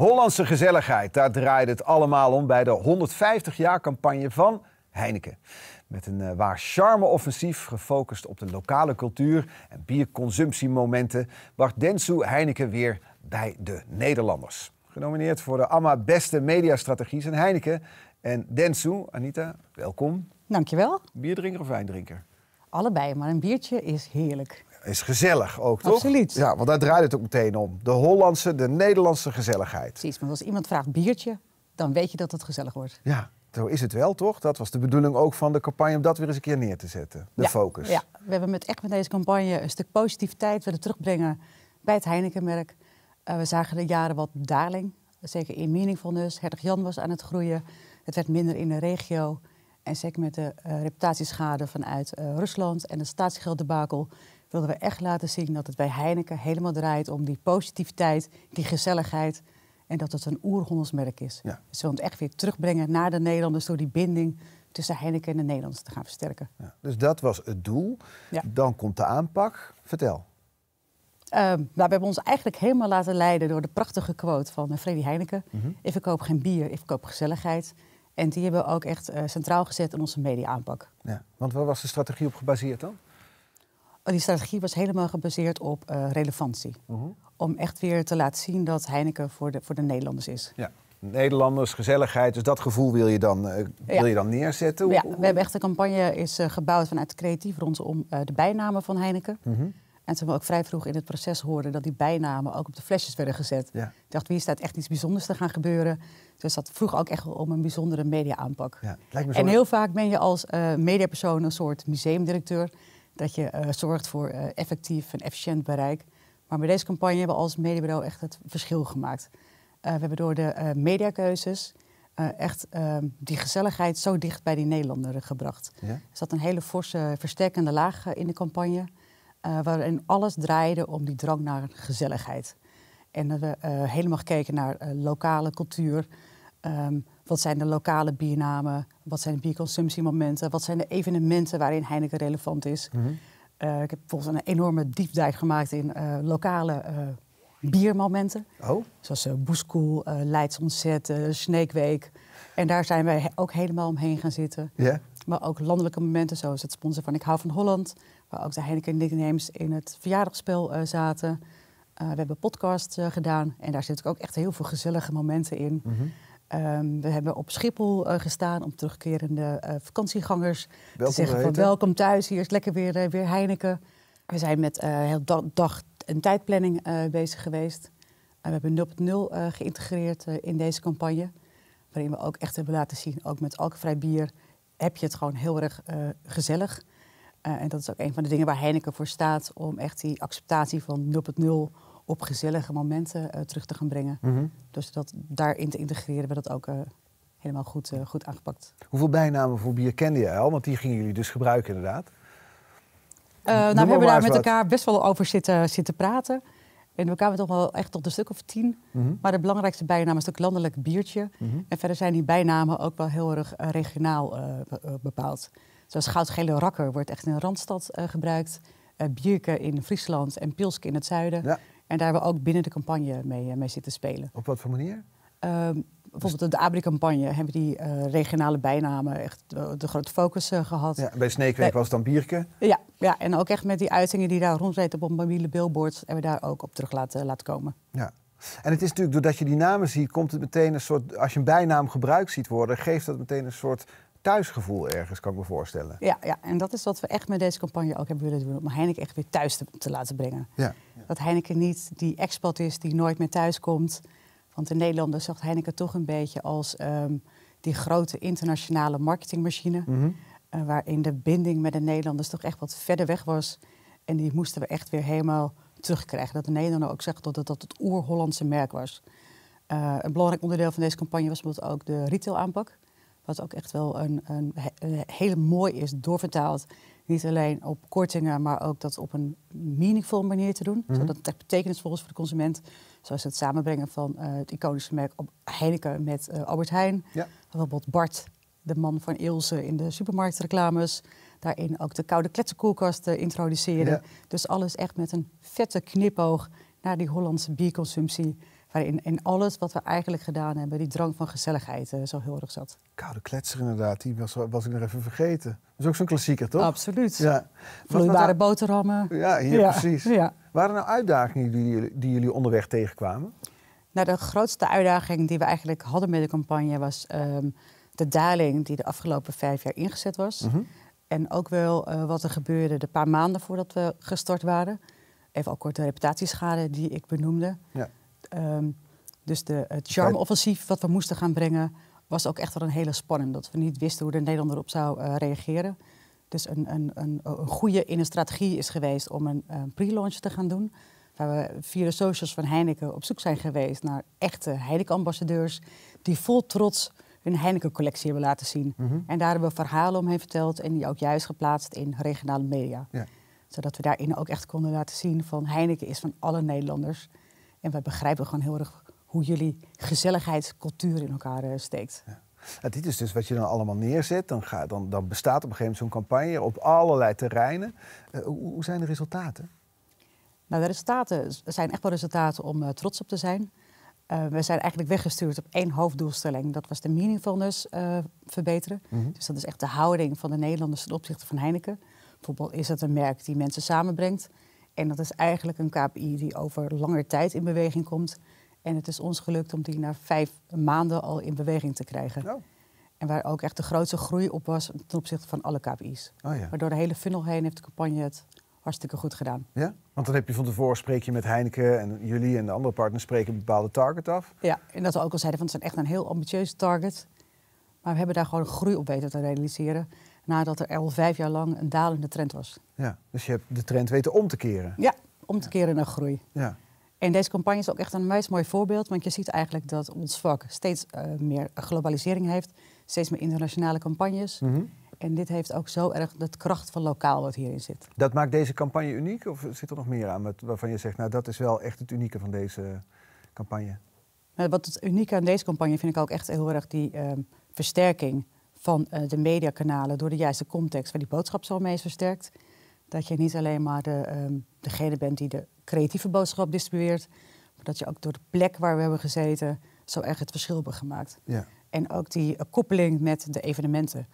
Hollandse gezelligheid, daar draait het allemaal om bij de 150-jaar campagne van Heineken. Met een eh, waar charme-offensief gefocust op de lokale cultuur en bierconsumptiemomenten bracht Denso Heineken weer bij de Nederlanders. Genomineerd voor de AMA Beste Mediastrategie zijn Heineken en Densu. Anita, welkom. Dankjewel. Bierdrinker of wijndrinker? Allebei, maar een biertje is heerlijk is gezellig ook, toch? Absoluut. Ja, want daar draait het ook meteen om. De Hollandse, de Nederlandse gezelligheid. Precies, want als iemand vraagt biertje, dan weet je dat het gezellig wordt. Ja, zo is het wel, toch? Dat was de bedoeling ook van de campagne om dat weer eens een keer neer te zetten. De focus. Ja, we hebben met, echt met deze campagne een stuk positiviteit willen terugbrengen bij het Heinekenmerk. Uh, we zagen de jaren wat daling, zeker in meaningfulness. Hertog Jan was aan het groeien. Het werd minder in de regio. En zeker met de eh, reputatieschade vanuit eh, Rusland en de statiegelddebakel wilden we echt laten zien dat het bij Heineken helemaal draait om die positiviteit, die gezelligheid en dat het een oerhollands merk is. Ja. Dus we willen het echt weer terugbrengen naar de Nederlanders door die binding tussen Heineken en de Nederlanders te gaan versterken. Ja. Dus dat was het doel. Dan komt de aanpak. Vertel. Uh, nou, we hebben ons eigenlijk helemaal laten leiden door de prachtige quote van eh, Freddy Heineken. Mhm. Ik verkoop geen bier, ik verkoop gezelligheid. En die hebben we ook echt eh, centraal gezet in onze media-aanpak. Ja, want waar was de strategie op gebaseerd dan? Oh, die strategie was helemaal gebaseerd op eh, relevantie. Mhm. Om echt weer te laten zien dat Heineken voor de, voor de Nederlanders is. Ja. Nederlanders, gezelligheid. Dus dat gevoel wil je dan, eh, wil je dan neerzetten? Ja, we hebben echt een campagne is, gebouwd vanuit creatief rondom uh, de bijnamen van Heineken. Mhm. En toen we ook vrij vroeg in het proces hoorden dat die bijnamen ook op de flesjes werden gezet. Ja. Ik dacht, hier staat echt iets bijzonders te gaan gebeuren. Dus dat vroeg ook echt om een bijzondere media-aanpak. en heel vaak ben je als uh, mediapersoon een soort museumdirecteur. Dat je eh, zorgt voor eh, effectief en efficiënt bereik. Maar bij deze campagne hebben we als mediabureau echt het verschil gemaakt. we hebben door de mediakeuzes echt ehm, die gezelligheid zo dicht bij die Nederlander gebracht. Ja? Er zat een hele forse versterkende laag in de campagne. Eh, waarin alles draaide om die drang naar gezelligheid. En we uh, helemaal gekeken naar eh, lokale cultuur. Ehm, wat zijn de lokale biernamen? Wat zijn de bierconsumptiemomenten? Wat zijn de evenementen waarin Heineken relevant is? Mhm. ik heb volgens een enorme diepdijk gemaakt in lokale biermomenten. Oh. Zoals uh, Boeskoel, uh, Leids Sneekweek. En daar zijn wij ook helemaal omheen gaan zitten. Maar ook landelijke momenten, zoals het sponsor van Ik hou van Holland. Waar ook de Heineken Nicknames in het verjaardagsspel eh, zaten. Eh, we hebben podcasts eh, gedaan. En daar zitten ook echt heel veel gezellige momenten in. Mhm. Ehm, we hebben op Schiphol gestaan om terugkerende vakantiegangers te zeggen van welkom thuis, hier is lekker weer, weer Heineken. We zijn met heel dag- en tijdplanning bezig geweest. we hebben 0.0 geïntegreerd in deze campagne. Waarin we ook echt hebben laten zien, ook met vrij bier heb je het gewoon heel erg gezellig. Eh, en dat is ook een van de dingen waar Heineken voor staat, om echt die acceptatie van 0.0 op gezellige momenten eh, terug te gaan brengen. Mhm. Dus dat, daarin te integreren we dat ook eh, helemaal goed, goed aangepakt. Hoeveel bijnamen voor bier kende jij al? Want die gingen jullie dus gebruiken inderdaad. nou, we hebben daar met elkaar best wel over zitten, zitten praten. En we kwamen toch wel echt tot een stuk of tien. Mhm. Maar de belangrijkste bijnaam is natuurlijk landelijk biertje. Mhm. En verder zijn die bijnamen ook wel heel erg regionaal bepaald. Zoals goudgele rakker wordt echt in de Randstad eh, gebruikt. Eh, bierke in Friesland en Pilske in het zuiden. Ja. En daar hebben we ook binnen de campagne mee, eh, mee zitten spelen. Op wat voor manier? Ehm, bijvoorbeeld de ABRI-campagne hebben die regionale bijnamen echt de grote focus gehad. Ja, bij Sneekweek was het dan Bierke. Ja, ja, en ook echt met die uitingen die daar rondreden op mobiele billboards... en we daar ook op terug laten, laten komen. Ja. En het is natuurlijk doordat je die namen ziet, komt het meteen een soort... als je een bijnaam gebruikt ziet worden, geeft dat meteen een soort thuisgevoel ergens, kan ik me voorstellen. Ja, ja, en dat is wat we echt met deze campagne ook hebben willen doen. Om Heineken echt weer thuis te, laten brengen. Ja. Dat Heineken niet die expat is die nooit meer thuis komt. Want in Nederland dus zag Heineken toch een beetje als ehm, die grote internationale marketingmachine. Mhm. Eh, waarin de binding met de Nederlanders toch echt wat verder weg was. En die moesten we echt weer helemaal terugkrijgen. Dat de Nederlander ook zegt dat dat, het oer-Hollandse merk was. Eh, een belangrijk onderdeel van deze campagne was bijvoorbeeld ook de retail-aanpak. Wat ook echt wel een, een, hele mooi is doorvertaald. Niet alleen op kortingen, maar ook dat op een meaningful manier te doen. Mhm. Zodat het betekenisvol is voor de consument. Zoals het samenbrengen van eh, het iconische merk Heineken met eh, Albert Heijn. Bijvoorbeeld Bart, de man van Ilse in de supermarktreclames. Daarin ook de koude kletsenkoelkast uh, introduceren. Dus alles echt met een vette knipoog naar die Hollandse bierconsumptie waarin in alles wat we eigenlijk gedaan hebben, die drang van gezelligheid eh, zo heel erg zat. Koude kletser inderdaad, die was, ik nog even vergeten. Dat is ook zo'n klassieker, toch? Absoluut. Ja. Vloeibare boterhammen. Ja, hier, precies. Ja. Waren er nou uitdagingen die, die jullie onderweg tegenkwamen? Nou, de grootste uitdaging die we eigenlijk hadden met de campagne was ehm, de daling die de afgelopen vijf jaar ingezet was. Mhm. En ook wel eh, wat er gebeurde de paar maanden voordat we gestart waren. Even al kort de reputatieschade die ik benoemde. Ja. Ehm, dus de, het charme-offensief wat we moesten gaan brengen, was ook echt wel een hele spanning, Dat we niet wisten hoe de Nederlander op zou eh, reageren. Dus een, een, een, een goede in een strategie is geweest om een, een eh, pre-launch te gaan doen. Waar we via de socials van Heineken op zoek zijn geweest naar echte Heineken-ambassadeurs. Die vol trots hun Heineken-collectie hebben laten zien. Mhm. En daar hebben we verhalen omheen verteld en die ook juist geplaatst in regionale media. Ja. Zodat we daarin ook echt konden laten zien van Heineken is van alle Nederlanders. En we begrijpen gewoon heel erg hoe jullie gezelligheidscultuur in elkaar eh, steekt. Ja. Nou, dit is dus wat je dan allemaal neerzet. Dan, ga, dan, dan bestaat op een gegeven moment zo'n campagne op allerlei terreinen. Eh, hoe, zijn de resultaten? Nou, de resultaten zijn echt wel resultaten om eh, trots op te zijn. we zijn eigenlijk weggestuurd op één hoofddoelstelling. Dat was de meaningfulness verbeteren. Mhm. Dus dat is echt de houding van de Nederlanders ten opzichte van Heineken. Bijvoorbeeld is dat een merk die mensen samenbrengt. En dat is eigenlijk een KPI die over langer tijd in beweging komt. En het is ons gelukt om die na vijf maanden al in beweging te krijgen. Oh. En waar ook echt de grootste groei op was ten opzichte van alle KPI's. Oh ja. de hele funnel heen heeft de campagne het hartstikke goed gedaan. Ja? Want dan heb je van tevoren spreek je met Heineken en jullie en de andere partners spreken een bepaalde target af. Ja, en dat we ook al zeiden, van het is echt een heel ambitieuze target. Maar we hebben daar gewoon groei op weten te realiseren. Nadat er al vijf jaar lang een dalende trend was. Ja, dus je hebt de trend weten om te keren. Ja, om te keren naar groei. Ja. En deze campagne is ook echt een meest mooi voorbeeld. Want je ziet eigenlijk dat ons vak steeds eh, meer globalisering heeft. Steeds meer internationale campagnes. Mhm. En dit heeft ook zo erg de kracht van lokaal wat hierin zit. Dat maakt deze campagne uniek? Of zit er nog meer aan met, waarvan je zegt, nou dat is wel echt het unieke van deze campagne? Nou, wat het unieke aan deze campagne vind ik ook echt heel erg die... Ehm, versterking van eh, de mediakanalen door de juiste context waar die boodschap zo mee is versterkt. Dat je niet alleen maar de, ehm, degene bent die de creatieve boodschap distribueert, maar dat je ook door de plek waar we hebben gezeten zo erg het verschil hebt gemaakt. Ja. En ook die eh, koppeling met de evenementen.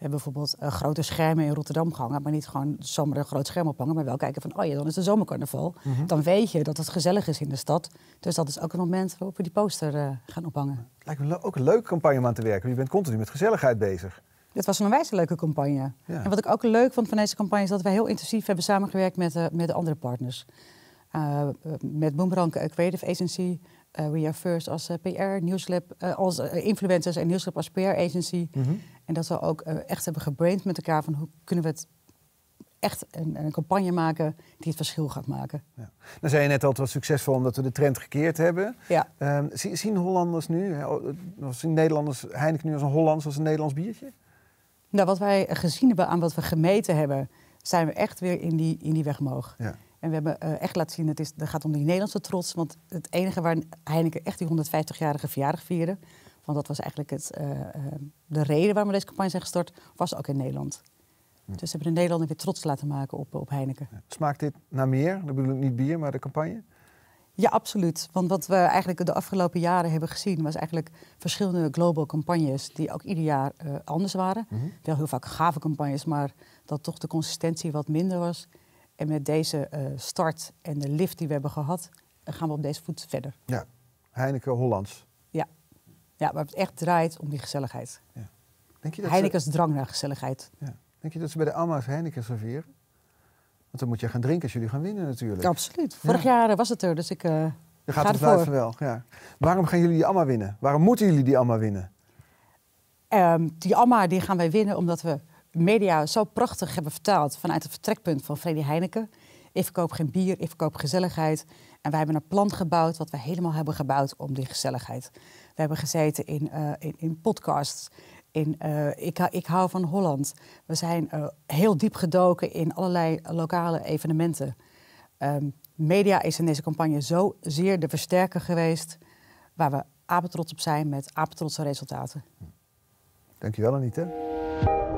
We hebben bijvoorbeeld eh, grote schermen in Rotterdam gehangen, maar niet gewoon zomaar een groot scherm ophangen, maar wel kijken van, oh ja, dan is de zomercarnaval. Mhm. Dan weet je dat het gezellig is in de stad. Dus dat is ook een moment waarop we die poster eh, gaan ophangen. Lijkt me ook een leuke campagne om aan te werken. Je bent continu met gezelligheid bezig. Dit was een wijze leuke campagne. En wat ik ook leuk vond van deze campagne is dat wij heel intensief hebben samengewerkt met, uh, met de andere partners. met Boomerang Creative Agency, We Are First als PR, Newslip, als influencers en Nieuwslip als PR agency. Mhm. En dat we ook eh, echt hebben gebraind met elkaar van hoe kunnen we het echt een, een, campagne maken die het verschil gaat maken. Ja. Dan nou, zei je net al, het was succesvol omdat we de trend gekeerd hebben. Ja. Ehm, zien Hollanders nu, oh, eh, zien Nederlanders Heineken nu als een Hollands, als een Nederlands biertje? Nou, wat wij gezien hebben aan wat we gemeten hebben, zijn we echt weer in die, in die weg mogen. Ja. En we hebben eh, echt laten zien, het, is, het gaat om die Nederlandse trots. Want het enige waar Heineken echt die 150-jarige verjaardag vieren. Want dat was eigenlijk het, eh, eh, de reden waarom we deze campagne zijn gestart, was ook in Nederland. Hm. Dus ze hebben de Nederlander weer trots laten maken op, op Heineken. Smaakt dit naar meer? Dat bedoel ik niet bier, maar de campagne? Ja, absoluut. Want wat we eigenlijk de afgelopen jaren hebben gezien, was eigenlijk verschillende global campagnes die ook ieder jaar eh, anders waren. Mhm. Wel heel vaak gave campagnes, maar dat toch de consistentie wat minder was. En met deze start en de lift die we hebben gehad, gaan we op deze voet verder. Ja, Heineken Hollands. Ja, maar het echt draait om die gezelligheid. Ja. Denk je dat Heineken's drang naar gezelligheid. Ja. Denk je dat ze bij de Amma's Heineken serveren? Want dan moet je gaan drinken als jullie gaan winnen natuurlijk. Absoluut. Vorig jaar eh, was het er, dus ik uh, eh, Je gaat het ervoor. wel, ja. Waarom gaan jullie die Amma winnen? Waarom moeten jullie die Amma winnen? Ehm, die Amma die gaan wij winnen omdat we media zo prachtig hebben vertaald... vanuit het vertrekpunt van Freddy Heineken. Ik verkoop geen bier, ik verkoop gezelligheid... En wij hebben een plan gebouwd, wat we helemaal hebben gebouwd om die gezelligheid. We hebben gezeten in, eh, in, in, podcasts. In, eh, ik, ik hou van Holland. We zijn eh, heel diep gedoken in allerlei lokale evenementen. Ehm, media is in deze campagne zo zeer de versterker geweest, waar we apetrots op zijn met apetrotse resultaten. Hm. Dankjewel, Anita.